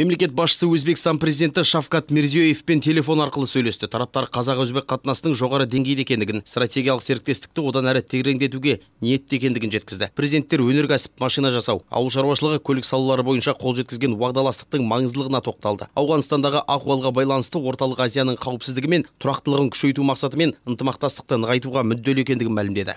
мемлекет басшысы өзбекстан президенті шавкат мирзиеевпен телефон арқылы сөйлесті тараптар қазақ өзбек қатынасының жоғары деңгейде екендігін стратегиялық серіктестікті одан әрі тереңдетуге ниетті екендігін жеткізді президенттер өнеркәсіп машина жасау ауыл шаруашылығы көлік салалары бойынша қол жеткізген уағдаластықтың маңыздылығына тоқталды ауғанстандағы ахуалға байланысты орталық азияның қауіпсіздігі мен тұрақтылығын күшейту мақсатымен ынтымақтастықты нығайтуға мүдделі екендігін мәлімдеді